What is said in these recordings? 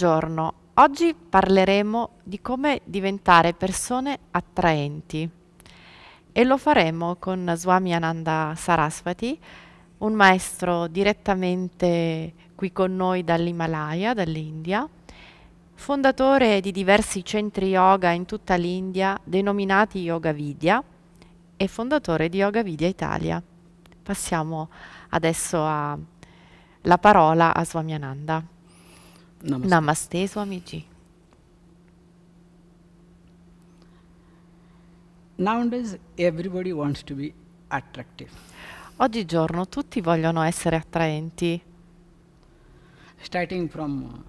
Buongiorno, oggi parleremo di come diventare persone attraenti e lo faremo con Swami Ananda Sarasvati, un maestro direttamente qui con noi dall'Himalaya, dall'India, fondatore di diversi centri yoga in tutta l'India denominati Yoga Vidya e fondatore di Yoga Vidya Italia. Passiamo adesso a, la parola a Swami Ananda. Namaste, Namaste Swamiji. Nowadays everybody wants to be attractive. Oggigiorno tutti vogliono essere attraenti. Starting from uh,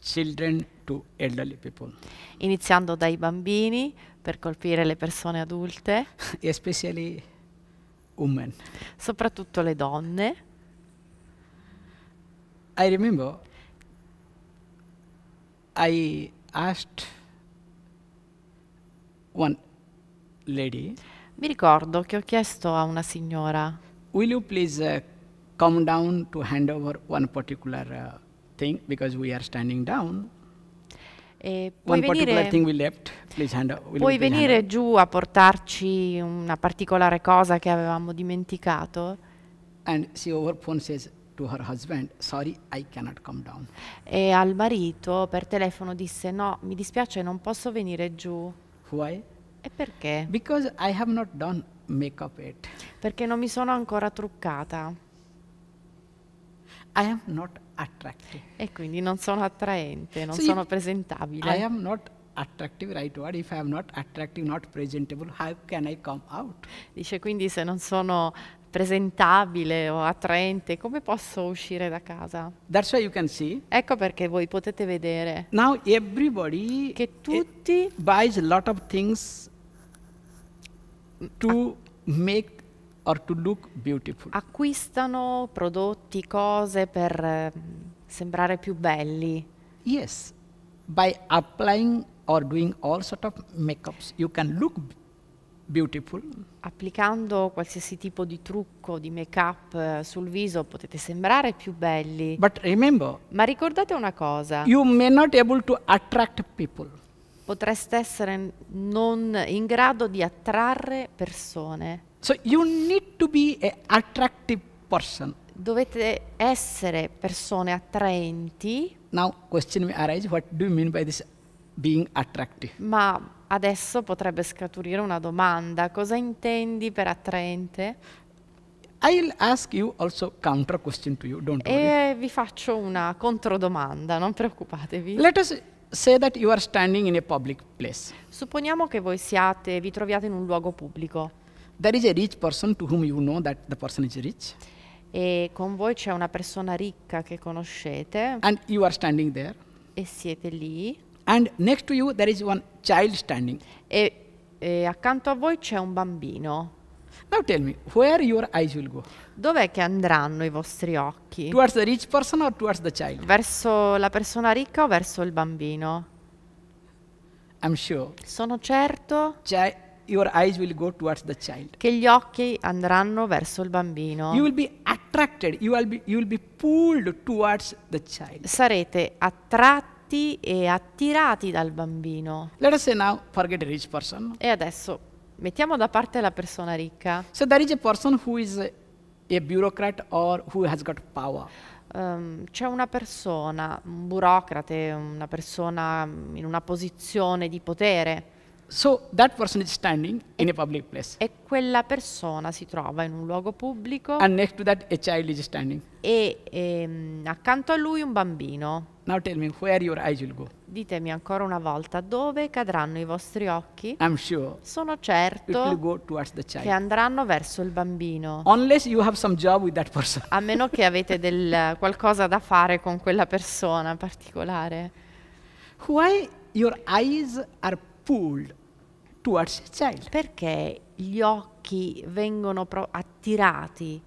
children to elderly people. Iniziando dai bambini per colpire le persone adulte. Especially women. Soprattutto le donne. I remember i asked one lady. Mi ricordo che ho chiesto a una signora. Will you please uh, come down to hand over one particular uh, thing because we are standing down? E puoi venire, thing we left, hand puoi venire giù a portarci una particolare cosa che avevamo dimenticato? And she over phone says, to her husband, sorry, I cannot come down. E al marito per telefono disse, no, mi dispiace, non posso venire giù. Why? E perché? Because I have not done makeup yet. Perché non mi sono ancora truccata. I am not attractive. E quindi non sono attraente, non so sono presentabile. I am not attractive right word if I am not attractive not presentable how can I come out dice quindi se non sono presentabile o attraente, come posso uscire da casa? That's why you can see. Ecco perché voi potete vedere. Now everybody che tutti buys a lot of things to make or to look beautiful. Acquistano prodotti, cose per ehm, sembrare più belli. Yes. By applying or doing all sort of makeups you can look beautiful Beautiful. Applicando qualsiasi tipo di trucco, di make-up eh, sul viso potete sembrare più belli. Remember, Ma ricordate una cosa. Potreste essere non in grado di attrarre persone. So Dovete essere persone attraenti. Now question may arise, what do you mean by this being attractive? Ma adesso potrebbe scaturire una domanda. Cosa intendi per attraente? I'll ask you also counter question to you, don't worry. E eh, vi faccio una controdomanda, non preoccupatevi. Let us say that you are standing in a public place. Supponiamo che voi siate, vi troviate in un luogo pubblico. There is a rich person to whom you know that the person is rich. E con voi c'è una persona ricca che conoscete. And you are standing there. E siete lì. And next to you there is one child standing. E, e accanto a voi c'è un bambino. Now tell me, where your eyes will go? Dov'è che andranno i vostri occhi? Towards the rich person or towards the child? Verso la persona ricca o verso il bambino? I'm sure. Sono certo. Chi- your eyes will go towards the child. Che gli occhi andranno verso il bambino. You will be attracted. You will be, you will be pulled towards the child. Sarete attratti attratti e attirati dal bambino. Let us say now, forget rich person. E adesso mettiamo da parte la persona ricca. So there is a person who is a bureaucrat or who has got power. Um, c'è una persona, un burocrate, una persona in una posizione di potere. So that person is standing e, in a public place. E quella persona si trova in un luogo pubblico. And next to that a child is standing. E, e ehm, accanto a lui un bambino. Now tell me where your eyes will go. Ditemi ancora una volta dove cadranno i vostri occhi. I'm sure. Sono certo che andranno verso il bambino. you have some job with that a meno che avete del, qualcosa da fare con quella persona particolare. Why your eyes are pull towards the Perché gli occhi vengono attirati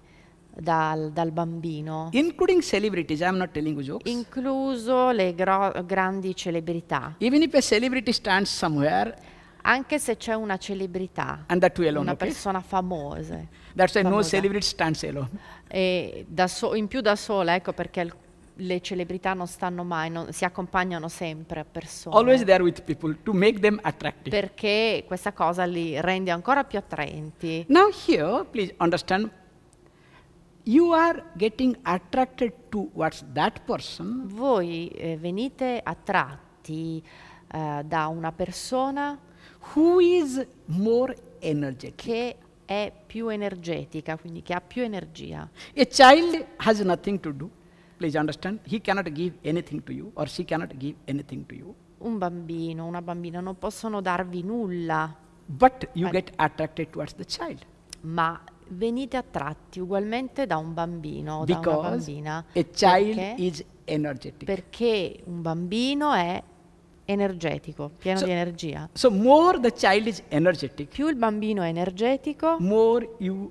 dal, dal, bambino? Including celebrities, I'm not telling you jokes. Incluso le grandi celebrità. Even if a celebrity stands somewhere, anche se c'è una celebrità, alone, una okay? persona famosa. That's why famosa. no celebrity stands alone. E so, in più da sola, ecco perché alcuni le celebrità non stanno mai, non, si accompagnano sempre a persone. Always there with people to make them attractive. Perché questa cosa li rende ancora più attraenti. Now here, please understand You are getting attracted to that person. Voi eh, venite attratti eh, da una persona who is more energetic. Che è più energetica, quindi che ha più energia. A child has nothing to do. Please understand, he cannot give anything to you or she cannot give anything to you. Un bambino, una bambina non possono darvi nulla. But you Ma get attracted towards the child. Ma venite attratti ugualmente da un bambino o da una bambina. A child perché? is energetic. Perché un bambino è energetico, pieno so, di energia. So più il bambino è energetico, più,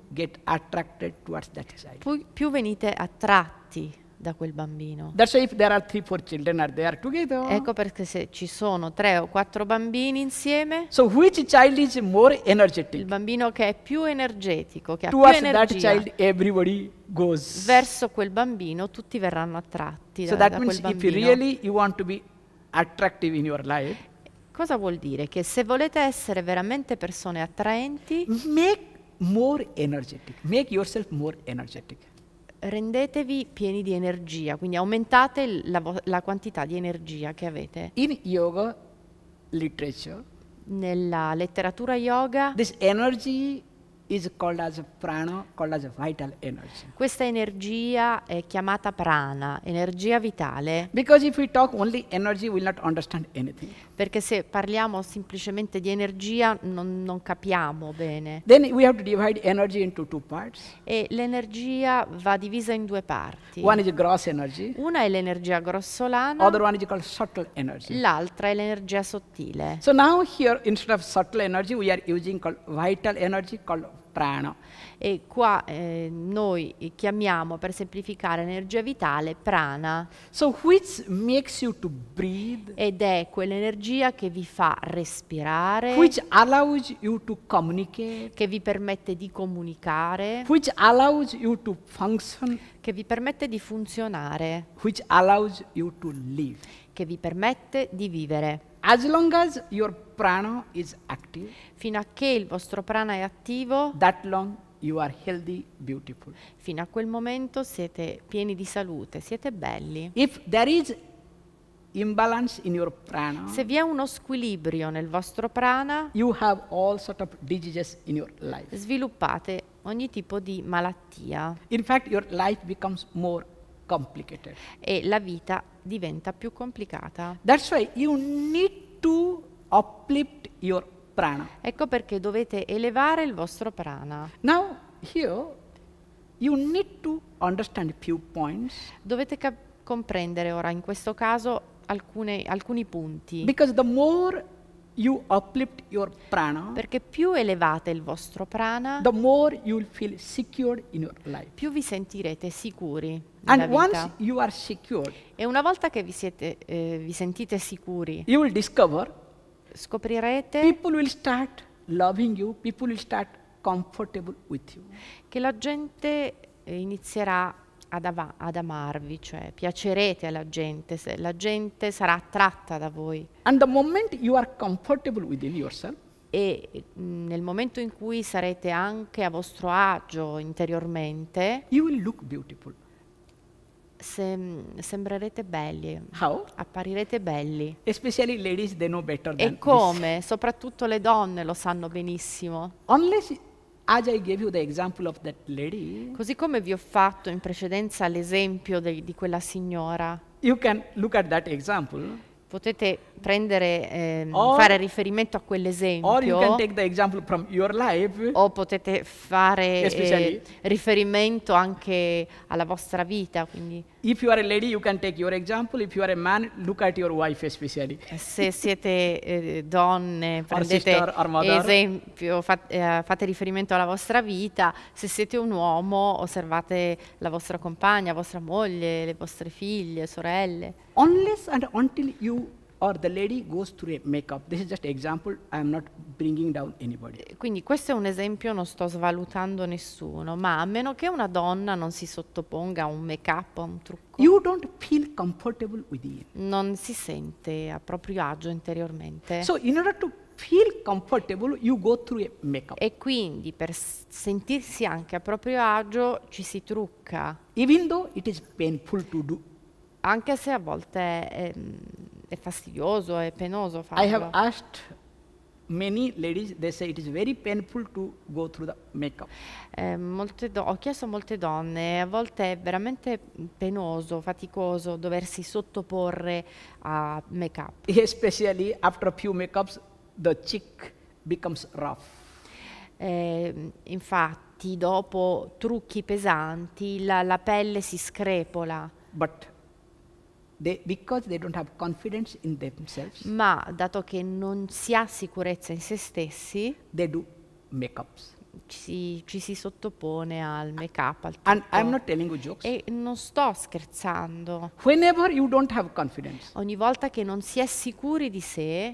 più, venite attratti da quel bambino. That's if there are three, four children are there together. Ecco perché se ci sono tre o quattro bambini insieme. So which child is more energetic? Il bambino che è più energetico, che Towards ha più energia. That child, everybody goes. Verso quel bambino tutti verranno attratti so da, that da means quel bambino. If really you want to be attractive in your life. Cosa vuol dire? Che se volete essere veramente persone attraenti, make more energetic. Make yourself more energetic rendetevi pieni di energia, quindi aumentate la, la quantità di energia che avete. In yoga literature, nella letteratura yoga, this energy is called as prana, called as vital energy. Questa energia è chiamata prana, energia vitale. Because if we talk only energy, we'll not understand anything. Perché se parliamo semplicemente di energia non, non capiamo bene. Then we have to divide energy into two parts. E l'energia va divisa in due parti. One is gross energy. Una è l'energia grossolana. Other one is called subtle energy. L'altra è l'energia sottile. So now here instead of subtle energy we are using called vital energy called prana. E qua eh, noi chiamiamo per semplificare energia vitale prana. So which makes you to breathe? Ed è quell'energia che vi fa respirare. Which allows you to communicate? Che vi permette di comunicare. Which allows you to function? Che vi permette di funzionare. Which allows you to live? Che vi permette di vivere. As long as your prana is active, fino a che il vostro prana è attivo, that long you are healthy, beautiful. fino a quel momento siete pieni di salute, siete belli. If there is imbalance in your prana, Se vi è uno squilibrio nel vostro prana, you have all sort of diseases in your life. sviluppate ogni tipo di malattia In fact, your life becomes more complicated. e la vita diventa più complicata. That's why you need to uplift your prana. Ecco perché dovete elevare il vostro prana. Now here you need to understand few points. Dovete comprendere ora in questo caso alcune, alcuni punti. Because the more you uplift your prana, perché più elevate il vostro prana, the more feel in your life. Più vi sentirete sicuri. And once you are secured, e una volta che vi, siete, eh, vi sentite sicuri, you will discover Scoprirete you, che la gente eh, inizierà ad, av- ad, amarvi, cioè piacerete alla gente, la gente sarà attratta da voi. Yourself, e mm, nel momento in cui sarete anche a vostro agio interiormente, you will look beautiful Sem sembrerete belli. How? Apparirete belli. Especially ladies, they know better e come? This. Soprattutto le donne lo sanno benissimo. Unless As I gave you the example of that lady, Così come vi ho fatto in precedenza l'esempio di quella signora. You can look at that example potete prendere, ehm, or, fare riferimento a quell'esempio. O potete fare eh, riferimento anche alla vostra vita. Quindi. If you are a lady, you can take your example. If you are a man, look at your wife especially. Eh, se siete eh, donne, prendete or or esempio, fat, eh, fate riferimento alla vostra vita. Se siete un uomo, osservate la vostra compagna, vostra moglie, le vostre figlie, sorelle. Unless and until you or the lady goes through a makeup. This is just example, I not bringing down anybody. Quindi questo è un esempio, non sto svalutando nessuno, ma a meno che una donna non si sottoponga a un make-up, a un trucco. You don't feel comfortable within. Non si sente a proprio agio interiormente. So in order to feel comfortable, you go through a makeup. E quindi per sentirsi anche a proprio agio ci si trucca. Even though it is painful to do. Anche se a volte è, ehm, è fastidioso, è penoso farlo. I have asked many ladies, they say it is very painful to go through the makeup. Eh, ho chiesto a molte donne, a volte è veramente penoso, faticoso doversi sottoporre a make-up. Especially after a few make-ups, the cheek becomes rough. Eh, infatti, dopo trucchi pesanti, la, la pelle si screpola. But They, they ma dato che non si ha sicurezza in se stessi, ci, ci, si sottopone al make-up. Al e non sto scherzando. Ogni volta che non si è sicuri di sé,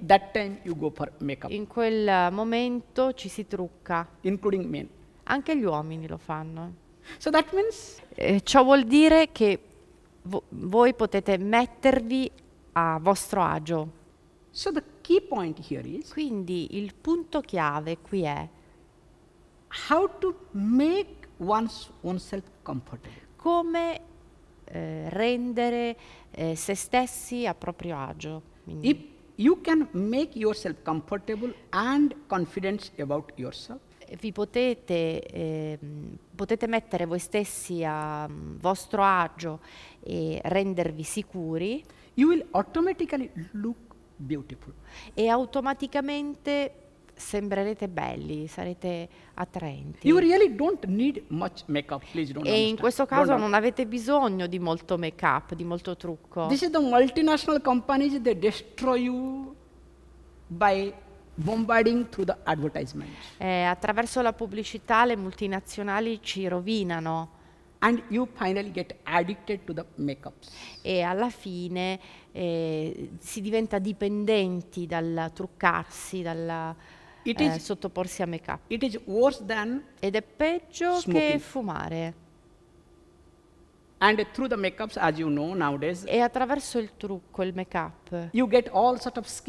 in quel momento ci si trucca. Anche gli uomini lo fanno. So eh, ciò vuol dire che vo voi potete mettervi a vostro agio. So is, Quindi il punto chiave qui è one's, come eh, rendere eh, se stessi a proprio agio. Quindi, If you can make yourself comfortable and confident about yourself, vi potete, eh, potete, mettere voi stessi a mm, vostro agio e rendervi sicuri. E automaticamente sembrerete belli, sarete attraenti. Really makeup, please, e understand. in questo caso don't non avete bisogno di molto make up, di molto trucco. This is the multinational companies they destroy you by bombarding through the advertisement. Eh, attraverso la pubblicità le multinazionali ci rovinano. And you finally get addicted to the makeups. E alla fine eh, si diventa dipendenti dal truccarsi, dal eh, sottoporsi a make-up. Ed è peggio smoking. che fumare. You know, nowadays, e attraverso il trucco, il make-up, sort of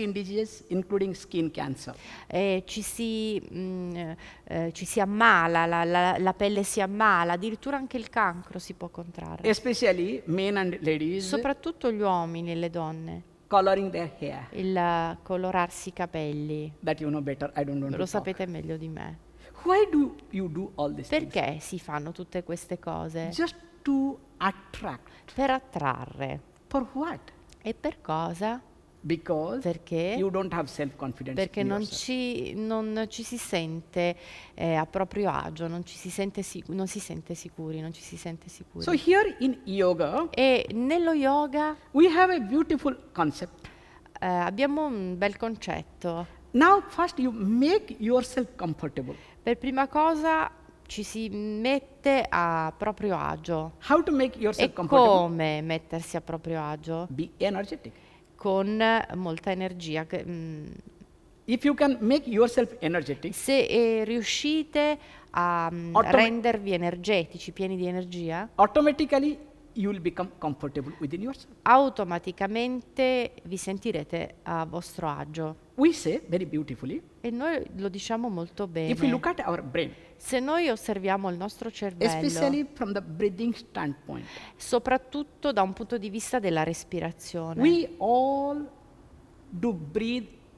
eh, ci, si, mh, mm, eh, ci si ammala, la, la, la, pelle si ammala, addirittura anche il cancro si può contrarre. Ladies, Soprattutto gli uomini e le donne. Il colorarsi i capelli. You know better, Lo sapete talk. meglio di me. Do do Perché things? si fanno tutte queste cose? Just to attract. Per attrarre. For what? E per cosa? Because perché? You don't have perché non ci, non ci, si sente eh, a proprio agio, non ci si sente, non si sente, sicuri, non ci si sente sicuri. So here in yoga, e nello yoga we have a beautiful concept. Eh, abbiamo un bel concetto. Now first you make yourself comfortable. Per prima cosa ci si mette a proprio agio. How to make e come mettersi a proprio agio? Be Con molta energia. Mm, If you can make yourself energetic, se eh, riuscite a um, rendervi energetici, pieni di energia, automaticamente you become comfortable within yourself. Automaticamente vi sentirete a vostro agio. We say very beautifully. E noi lo diciamo molto bene. If we look at our brain. Se noi osserviamo il nostro cervello. Especially from the breathing standpoint. Soprattutto da un punto di vista della respirazione. We all do breathe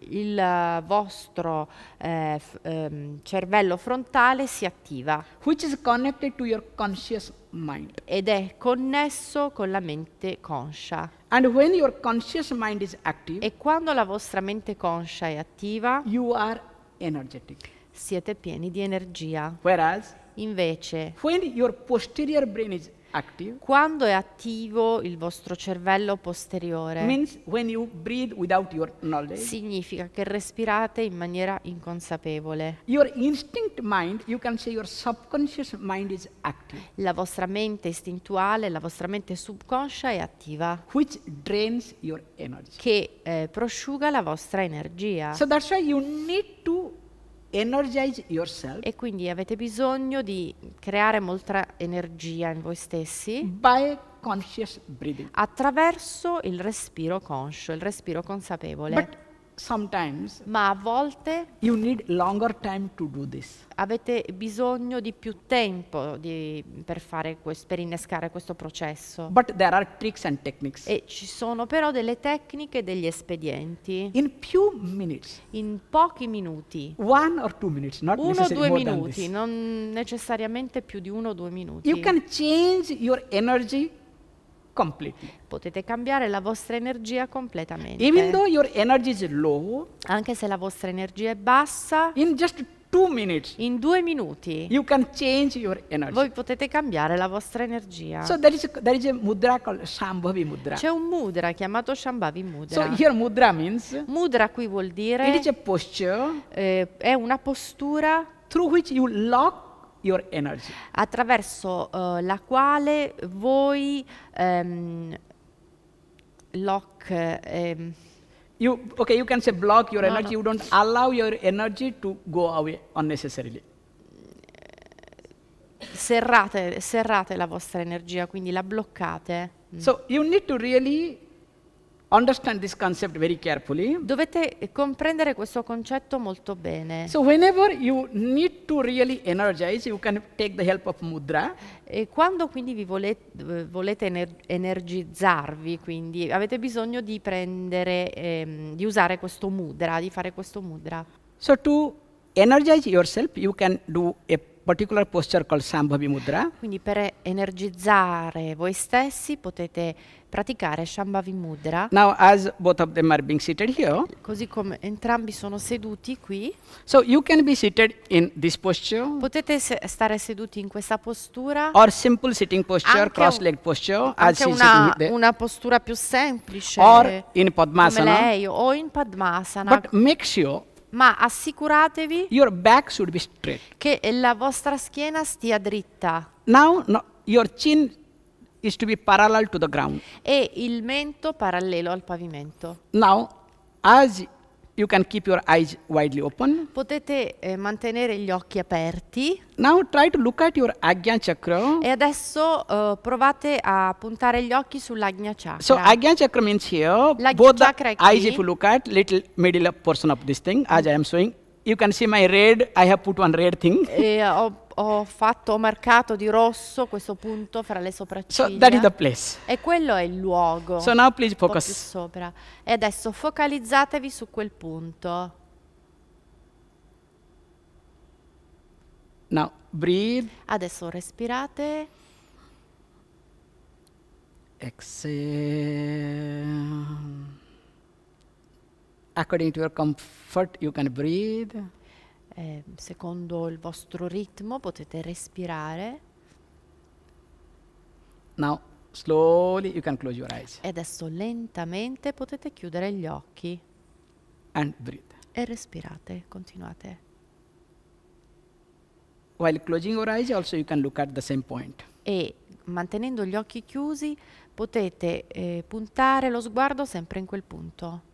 Il eh, vostro eh, ehm, cervello frontale si attiva. Ed è connesso con la mente conscia. Active, e quando la vostra mente conscia è attiva, siete pieni di energia. Whereas, invece, when your posterior brain is active. Quando è attivo il vostro cervello posteriore? Means when you breathe without your knowledge. Significa che respirate in maniera inconsapevole. Your instinct mind, you can say your subconscious mind is active. La vostra mente istintuale, la vostra mente subconscia è attiva. Which drains your energy. Che eh, prosciuga la vostra energia. So that's why you need to yourself. E quindi avete bisogno di creare molta energia in voi stessi. By Attraverso il respiro conscio, il respiro consapevole. But Sometimes, ma a volte you need time to do this. avete bisogno di più tempo di, per, fare questo, per innescare questo processo. But there are tricks and E ci sono però delle tecniche, e degli espedienti. In, few minutes. in pochi minuti. One or two minutes, not uno o due minuti, non necessariamente più di uno o due minuti. You can change your energy completely. Potete cambiare la vostra energia completamente. Even though your energy is low, anche se la vostra energia è bassa, in just two minutes, in due minuti, you can change your energy. Voi potete cambiare la vostra energia. So there is, there is a mudra called Shambhavi mudra. C'è un mudra chiamato Shambhavi mudra. So here mudra means. Mudra qui vuol dire. It is a posture. Eh, è una postura. Through which you lock your energy. Attraverso uh, la quale voi um, lock... Um, you, okay, you can say block your no, energy, no. you don't allow your energy to go away unnecessarily. Serrate, serrate la vostra energia, quindi la bloccate. Mm. So you need to really Understand this concept very carefully. Dovete comprendere questo concetto molto bene. So whenever you need to really energize, you can take the help of mudra. E quando quindi vi volete, volete ener energizzarvi, quindi avete bisogno di prendere, ehm, di usare questo mudra, di fare questo mudra. So to energize yourself, you can do a particular posture called Sambhavi Mudra. Quindi per energizzare voi stessi potete praticare Shambhavi Mudra. Now as both of them are being seated here. Così come entrambi sono seduti qui. So you can be seated in this posture. Potete se stare seduti in questa postura. Or simple sitting posture, cross leg posture. Anche una, una, postura più semplice. Or in Padmasana. Come lei o in Padmasana. But make sure ma assicuratevi che la vostra schiena stia dritta. Now no, your chin is to be parallel to the ground. E il mento parallelo al pavimento. Now as Potete eh, mantenere gli occhi aperti. Now try to look at your Agnya Chakra. E adesso uh, provate a puntare gli occhi sull'Agnya Chakra. So Agnya Chakra means here, L'agnya both the eyes if you look at, little middle portion of this thing, as I am showing, You can see my red, I have put one red thing. E ho, ho fatto, ho marcato di rosso questo punto fra le sopracciglia. So that is the place. E quello è il luogo. So now please focus. sopra. E adesso focalizzatevi su quel punto. Now breathe. Adesso respirate. Exhale according to your comfort you can breathe. Eh, secondo il vostro ritmo potete respirare. Now slowly you can close your eyes. E adesso lentamente potete chiudere gli occhi. And breathe. E respirate, continuate. While closing your eyes also you can look at the same point. E mantenendo gli occhi chiusi potete eh, puntare lo sguardo sempre in quel punto.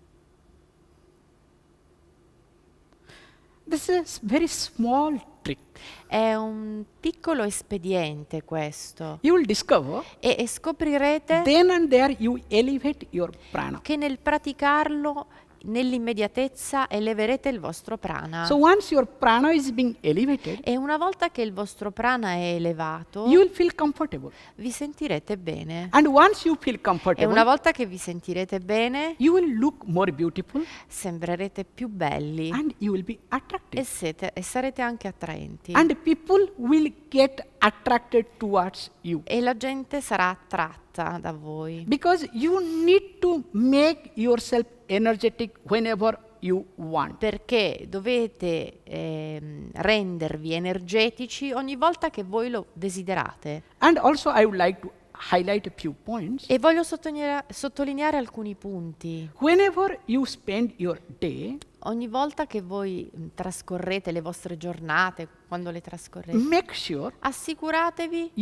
This is very small trick. È un piccolo espediente questo. You will discover e, e scoprirete then and there you elevate your prana. che nel praticarlo nell'immediatezza eleverete il vostro prana. So once your prana is being elevated, e una volta che il vostro prana è elevato, you will feel comfortable. vi sentirete bene. And once you feel comfortable, e una volta che vi sentirete bene, you will look more beautiful, sembrerete più belli and you will be attractive. E, siete, e sarete anche attraenti. And people will get attracted towards you. E la gente sarà attratta da voi. Because you need to make yourself energetic whenever you want. Perché dovete eh, rendervi energetici ogni volta che voi lo desiderate. And also I would like to highlight a few points. E voglio sottolineare, sottolineare alcuni punti. Whenever you spend your day ogni volta che voi mm, trascorrete le vostre giornate, quando le trascorrete, sure assicuratevi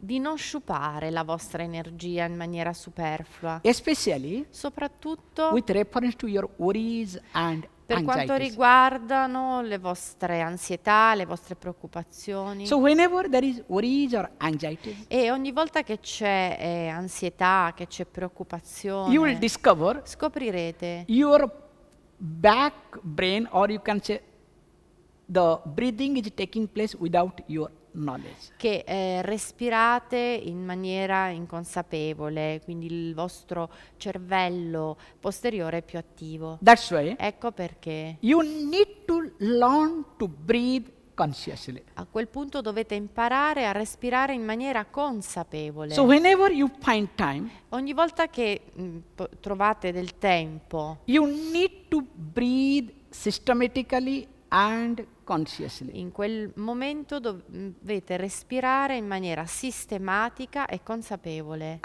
di non sciupare la vostra energia in maniera superflua, soprattutto with reference to your worries and per quanto riguardano le vostre ansietà, le vostre preoccupazioni. So there is worries or anxieties. E ogni volta che c'è eh, ansietà, che c'è preoccupazione. You will discover. Scoprirete. Your back brain or you can say the breathing is taking place without your knowledge. Che eh, respirate in maniera inconsapevole, quindi il vostro cervello posteriore è più attivo. That's why. Ecco perché. You need to learn to breathe consciously. A quel punto dovete imparare a respirare in maniera consapevole. So whenever you find time, ogni volta che mh, mm, trovate del tempo, you need to breathe systematically in quel momento mm, dovete respirare in maniera sistematica e consapevole.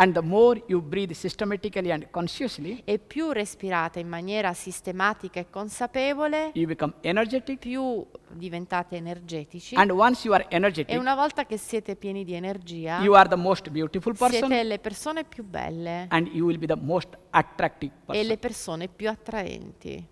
e più respirate in maniera sistematica e consapevole, più diventate energetici. e una volta che siete pieni di energia, siete le persone più belle e le persone più attraenti.